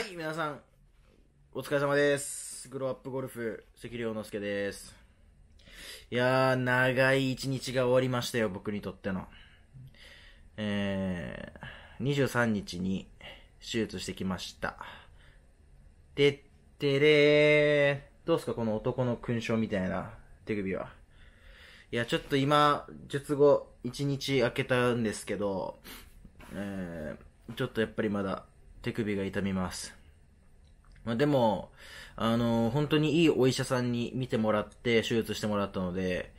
はい、皆さん、お疲れ様です。グローアップゴルフ、関良之介です。いやー、長い一日が終わりましたよ、僕にとっての。えー、23日に手術してきました。てってれー。どうすか、この男の勲章みたいな手首は。いや、ちょっと今、術後、1日開けたんですけど、えー、ちょっとやっぱりまだ、手首が痛みます。まあ、でも、あの、本当にいいお医者さんに見てもらって、手術してもらったので、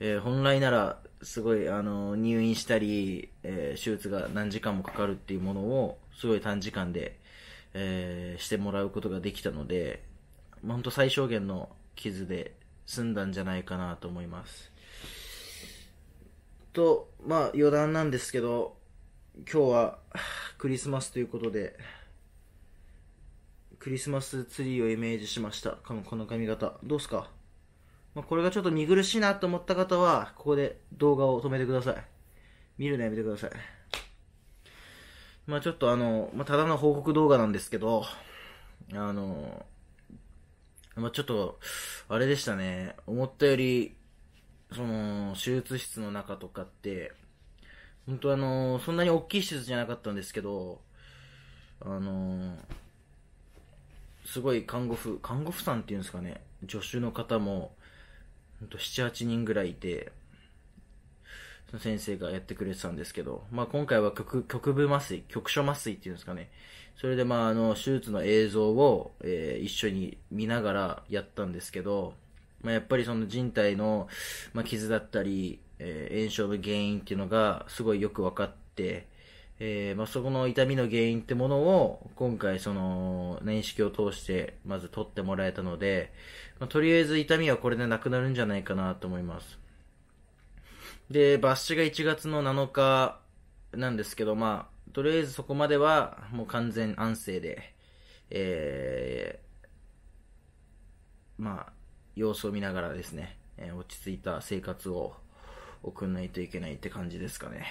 えー、本来なら、すごい、あの、入院したり、えー、手術が何時間もかかるっていうものを、すごい短時間で、えー、してもらうことができたので、まあ、本当最小限の傷で済んだんじゃないかなと思います。と、まあ余談なんですけど、今日は、クリスマスということで、クリスマスツリーをイメージしました。このこの髪型。どうすか、まあ、これがちょっと見苦しいなと思った方は、ここで動画を止めてください。見るのやめてください。まあちょっとあの、まあ、ただの報告動画なんですけど、あの、まあちょっと、あれでしたね。思ったより、その、手術室の中とかって、本当あのー、そんなに大きい施設じゃなかったんですけど、あのー、すごい看護婦、看護婦さんっていうんですかね、助手の方も、ほんと7、8人ぐらいいて、その先生がやってくれてたんですけど、まあ今回は局、局部麻酔、局所麻酔っていうんですかね、それでまああの、手術の映像を、えー、一緒に見ながらやったんですけど、まあやっぱりその人体の、まあ、傷だったり、えー、炎症の原因っていうのがすごいよく分かって、えー、まあ、そこの痛みの原因ってものを今回その年式を通してまず取ってもらえたので、まあ、とりあえず痛みはこれでなくなるんじゃないかなと思います。で、抜歯が1月の7日なんですけど、まあ、とりあえずそこまではもう完全安静で、えー、まあ、様子を見ながらですね、えー、落ち着いた生活を送んないといけないって感じですかね。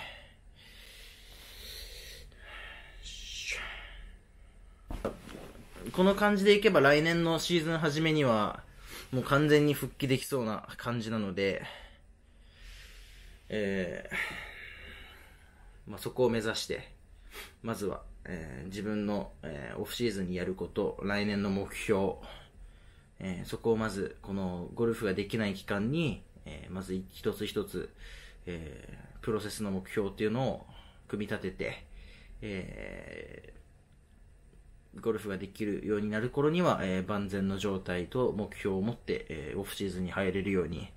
この感じでいけば来年のシーズン初めには、もう完全に復帰できそうな感じなので、えー、まあ、そこを目指して、まずは、えー、自分の、えー、オフシーズンにやること、来年の目標、えー、そこをまず、このゴルフができない期間に、まず一つ一つ、えー、プロセスの目標っていうのを組み立てて、えー、ゴルフができるようになる頃には、えー、万全の状態と目標を持って、えー、オフシーズンに入れるように、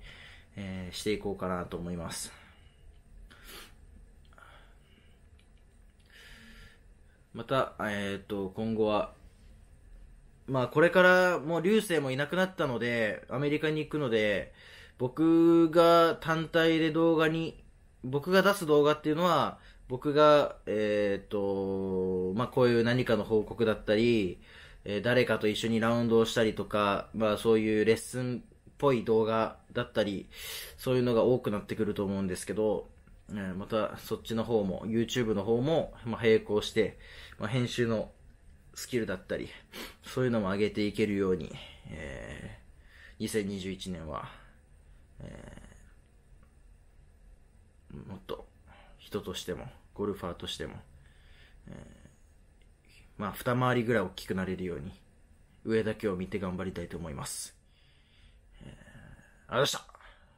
えー、していこうかなと思います。また、えっ、ー、と、今後は、まあこれからもう流星もいなくなったので、アメリカに行くので、僕が単体で動画に、僕が出す動画っていうのは、僕が、えっ、ー、と、まあ、こういう何かの報告だったり、えー、誰かと一緒にラウンドをしたりとか、まあ、そういうレッスンっぽい動画だったり、そういうのが多くなってくると思うんですけど、えー、またそっちの方も、YouTube の方も、まあ、並行して、まあ、編集のスキルだったり、そういうのも上げていけるように、えー、2021年はえー、もっと人としても、ゴルファーとしても、えー、まあ、二回りぐらい大きくなれるように、上だけを見て頑張りたいと思います。えー、ありがとうございました。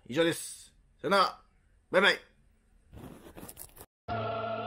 以上です。さよなら。バイバイ。